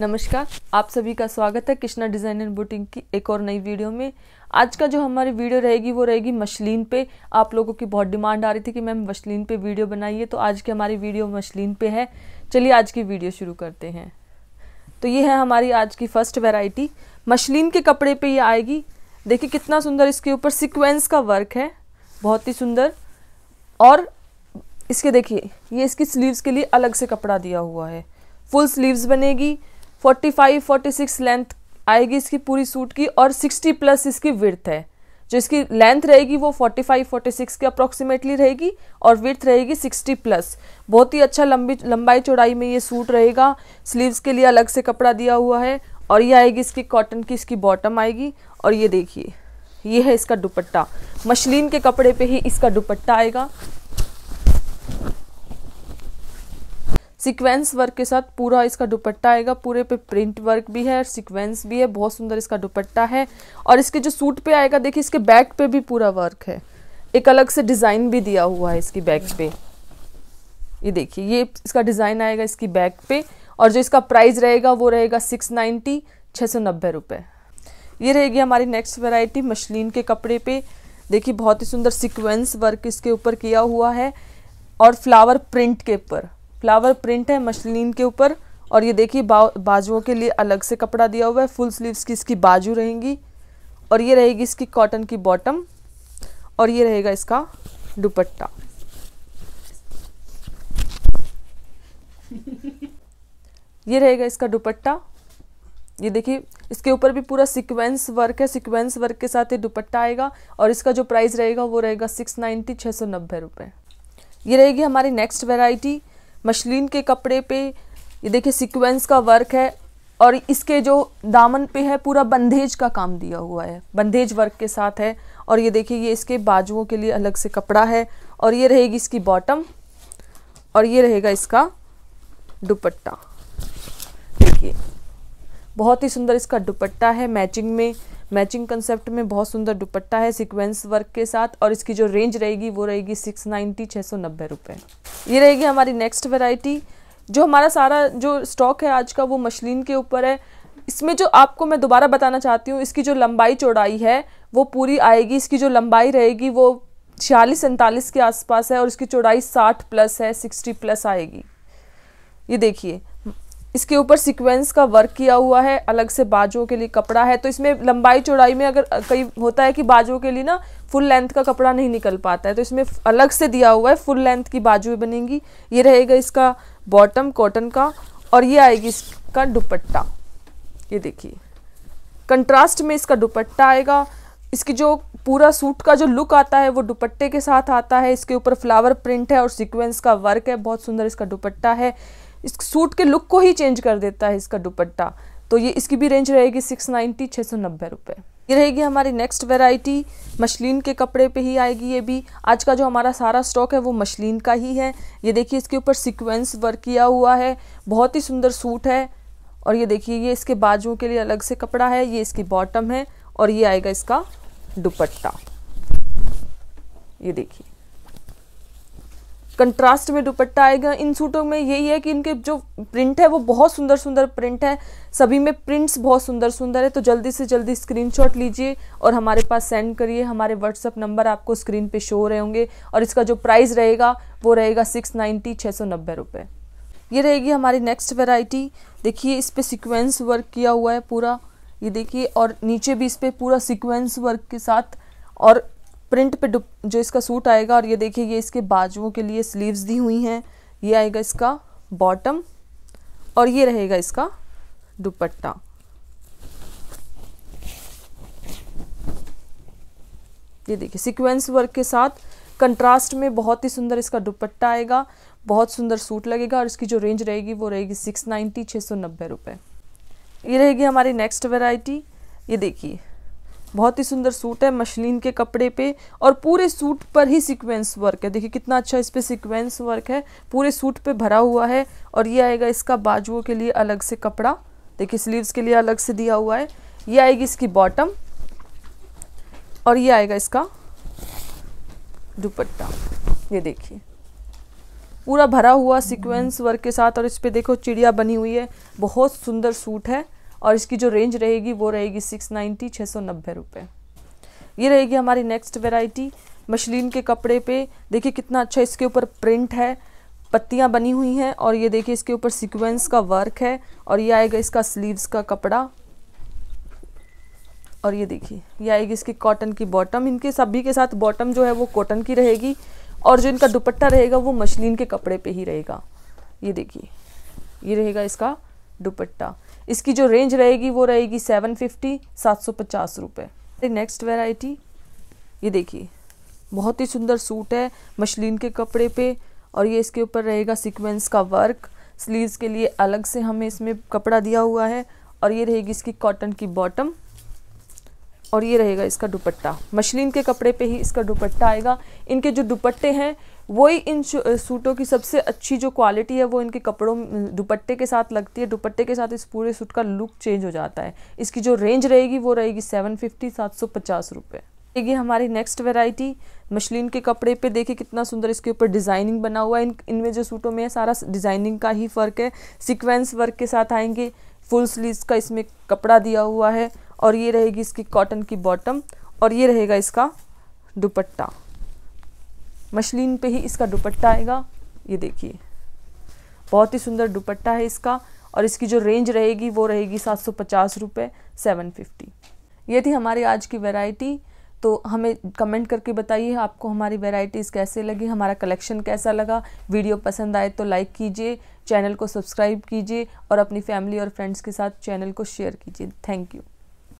नमस्कार आप सभी का स्वागत है कृष्णा डिज़ाइन एंड बुटिंग की एक और नई वीडियो में आज का जो हमारी वीडियो रहेगी वो रहेगी मशलिन पे आप लोगों की बहुत डिमांड आ रही थी कि मैम मशलिन पे वीडियो बनाइए तो आज की हमारी वीडियो मशलिन पे है चलिए आज की वीडियो शुरू करते हैं तो ये है हमारी आज की फर्स्ट वेराइटी मशलिन के कपड़े पर ये आएगी देखिए कितना सुंदर इसके ऊपर सिक्वेंस का वर्क है बहुत ही सुंदर और इसके देखिए ये इसकी स्लीव्स के लिए अलग से कपड़ा दिया हुआ है फुल स्लीव्स बनेगी forty five forty six length आएगी इसकी पूरी सूट की और सिक्सटी प्लस इसकी विर्थ है जो इसकी लेंथ रहेगी वो 45 46 के अप्रॉक्सीमेटली रहेगी और विर्थ रहेगी 60 प्लस बहुत ही अच्छा लंबी लंबाई चौड़ाई में ये सूट रहेगा स्लीव्स के लिए अलग से कपड़ा दिया हुआ है और ये आएगी इसकी कॉटन की इसकी बॉटम आएगी और ये देखिए ये है इसका दुपट्टा मशलिन के कपड़े पे ही इसका दुपट्टा आएगा सीक्वेंस वर्क के साथ पूरा इसका दुपट्टा आएगा पूरे पे प्रिंट वर्क भी है और सीक्वेंस भी है बहुत सुंदर इसका दुपट्टा है और इसके जो सूट पे आएगा देखिए इसके बैक पे भी पूरा वर्क है एक अलग से डिज़ाइन भी दिया हुआ है इसकी बैक पे ये देखिए ये इसका डिज़ाइन आएगा इसकी बैक पे और जो इसका प्राइस रहेगा वो रहेगा सिक्स नाइन्टी छः सौ नब्बे रुपये ये रहेगी हमारी नेक्स्ट वेराइटी मशलिन के कपड़े पे देखिए बहुत ही सुंदर सिक्वेंस वर्क इसके ऊपर किया हुआ है और फ्लावर प्रिंट के ऊपर फ्लावर प्रिंट है मशलिन के ऊपर और ये देखिए बा, बाजुओं के लिए अलग से कपड़ा दिया हुआ है फुल स्लीव्स की इसकी बाजू रहेंगी और ये रहेगी इसकी कॉटन की बॉटम और ये रहेगा इसका दुपट्टा ये रहेगा इसका दुपट्टा ये देखिए इसके ऊपर भी पूरा सीक्वेंस वर्क है सीक्वेंस वर्क के साथ ये दुपट्टा आएगा और इसका जो प्राइस रहेगा वो रहेगा सिक्स नाइन्टी छः सौ नब्बे रुपये ये रहेगी हमारी नेक्स्ट वेराइटी मशलिन के कपड़े पे ये देखिए सीक्वेंस का वर्क है और इसके जो दामन पे है पूरा बंधेज का काम दिया हुआ है बंधेज वर्क के साथ है और ये देखिए ये इसके बाजुओं के लिए अलग से कपड़ा है और ये रहेगी इसकी बॉटम और ये रहेगा इसका दुपट्टा देखिए बहुत ही सुंदर इसका दुपट्टा है मैचिंग में मैचिंग कंसेप्ट में बहुत सुंदर दुपट्टा है सीक्वेंस वर्क के साथ और इसकी जो रेंज रहेगी वो रहेगी सिक्स नाइन्टी छः सौ नब्बे रुपये ये रहेगी हमारी नेक्स्ट वेराइटी जो हमारा सारा जो स्टॉक है आज का वो मशलिन के ऊपर है इसमें जो आपको मैं दोबारा बताना चाहती हूँ इसकी जो लंबाई चौड़ाई है वो पूरी आएगी इसकी जो लंबाई रहेगी वो छियालीस सैंतालीस के आसपास है और इसकी चौड़ाई साठ प्लस है सिक्सटी प्लस आएगी ये देखिए इसके ऊपर सीक्वेंस का वर्क किया हुआ है अलग से बाजुओं के लिए कपड़ा है तो इसमें लंबाई चौड़ाई में अगर कई होता है कि बाजुओं के लिए ना फुल लेंथ का कपड़ा नहीं निकल पाता है तो इसमें अलग से दिया हुआ है फुल लेंथ की बाजुएं बनेंगी ये रहेगा इसका बॉटम कॉटन का और ये आएगी इसका दुपट्टा ये देखिए कंट्रास्ट में इसका दुपट्टा आएगा इसकी जो पूरा सूट का जो लुक आता है वो दुपट्टे के साथ आता है इसके ऊपर फ्लावर प्रिंट है और सिक्वेंस का वर्क है बहुत सुंदर इसका दुपट्टा है इस सूट के लुक को ही चेंज कर देता है इसका दुपट्टा तो ये इसकी भी रेंज रहेगी सिक्स नाइन्टी छः सौ नब्बे रुपये ये रहेगी हमारी नेक्स्ट वेराइटी मशलिन के कपड़े पे ही आएगी ये भी आज का जो हमारा सारा स्टॉक है वो मशलिन का ही है ये देखिए इसके ऊपर सिक्वेंस वर्क किया हुआ है बहुत ही सुंदर सूट है और ये देखिए ये इसके बाजुओं के लिए अलग से कपड़ा है ये इसकी बॉटम है और ये आएगा इसका दुपट्टा ये देखिए कंट्रास्ट में दुपट्टा आएगा इन सूटों में यही है कि इनके जो प्रिंट है वो बहुत सुंदर सुंदर प्रिंट है सभी में प्रिंट्स बहुत सुंदर सुंदर है तो जल्दी से जल्दी स्क्रीनशॉट लीजिए और हमारे पास सेंड करिए हमारे व्हाट्सअप नंबर आपको स्क्रीन पे शो हो रहे होंगे और इसका जो प्राइस रहेगा वो रहेगा सिक्स नाइन्टी छः सौ नब्बे रुपये ये रहेगी हमारी नेक्स्ट वेराइटी देखिए इस पर सिक्वेंस वर्क किया हुआ है पूरा ये देखिए और नीचे भी इस पर पूरा सिक्वेंस वर्क के साथ और प्रिंट पे जो इसका सूट आएगा और ये देखिए ये इसके बाजुओं के लिए स्लीव्स दी हुई हैं ये आएगा इसका बॉटम और ये रहेगा इसका दुपट्टा ये देखिए सीक्वेंस वर्क के साथ कंट्रास्ट में बहुत ही सुंदर इसका दुपट्टा आएगा बहुत सुंदर सूट लगेगा और इसकी जो रेंज रहेगी वो रहेगी सिक्स नाइन्टी छः सौ नब्बे रुपये ये रहेगी हमारी नेक्स्ट वेराइटी ये देखिए बहुत ही सुंदर सूट है मशलिन के कपड़े पे और पूरे सूट पर ही सीक्वेंस वर्क है देखिए कितना अच्छा इस पर सिक्वेंस वर्क है पूरे सूट पे भरा हुआ है और ये आएगा इसका बाजुओं के लिए अलग से कपड़ा देखिए स्लीव्स के लिए अलग से दिया हुआ है ये आएगी इसकी बॉटम और ये आएगा इसका दुपट्टा ये देखिए पूरा भरा हुआ सिक्वेंस वर्क के साथ और इस पर देखो चिड़िया बनी हुई है बहुत सुंदर सूट है और इसकी जो रेंज रहेगी वो रहेगी सिक्स नाइन्टी छः सौ नब्बे रुपये ये रहेगी हमारी नेक्स्ट वेराइटी मशलिन के कपड़े पे देखिए कितना अच्छा इसके ऊपर प्रिंट है पत्तियाँ बनी हुई हैं और ये देखिए इसके ऊपर सिक्वेंस का वर्क है और ये आएगा इसका स्लीव्स का कपड़ा और ये देखिए ये आएगी इसकी कॉटन की बॉटम इनके सभी के साथ बॉटम जो है वो कॉटन की रहेगी और जो इनका दुपट्टा रहेगा वो मशलिन के कपड़े पे ही रहेगा ये देखिए ये रहेगा इसका दुपट्टा इसकी जो रेंज रहेगी वो रहेगी सेवन फिफ्टी सात सौ पचास रुपये नेक्स्ट वेराइटी ये देखिए बहुत ही सुंदर सूट है मशलिन के कपड़े पे और ये इसके ऊपर रहेगा सीक्वेंस का वर्क स्लीव्स के लिए अलग से हमें इसमें कपड़ा दिया हुआ है और ये रहेगी इसकी कॉटन की बॉटम और ये रहेगा इसका दुपट्टा मशलिन के कपड़े पे ही इसका दुपट्टा आएगा इनके जो दुपट्टे हैं वही इन सूटों की सबसे अच्छी जो क्वालिटी है वो इनके कपड़ों दुपट्टे के साथ लगती है दुपट्टे के साथ इस पूरे सूट का लुक चेंज हो जाता है इसकी जो रेंज रहेगी वो रहेगी सेवन फिफ्टी सात सौ पचास रुपये ये हमारी नेक्स्ट वेराइटी मशलिन के कपड़े पे देखिए कितना सुंदर इसके ऊपर डिज़ाइनिंग बना हुआ है इन इनमें जो सूटों में है सारा डिज़ाइनिंग का ही फ़र्क है सिक्वेंस वर्क के साथ आएंगे फुल स्लीव का इसमें कपड़ा दिया हुआ है और ये रहेगी इसकी कॉटन की बॉटम और ये रहेगा इसका दुपट्टा मशलिन पे ही इसका दुपट्टा आएगा ये देखिए बहुत ही सुंदर दुपट्टा है इसका और इसकी जो रेंज रहेगी वो रहेगी सात सौ पचास रुपये सेवन फिफ्टी ये थी हमारी आज की वैरायटी तो हमें कमेंट करके बताइए आपको हमारी वैरायटीज़ कैसे लगी हमारा कलेक्शन कैसा लगा वीडियो पसंद आए तो लाइक कीजिए चैनल को सब्सक्राइब कीजिए और अपनी फैमिली और फ्रेंड्स के साथ चैनल को शेयर कीजिए थैंक यू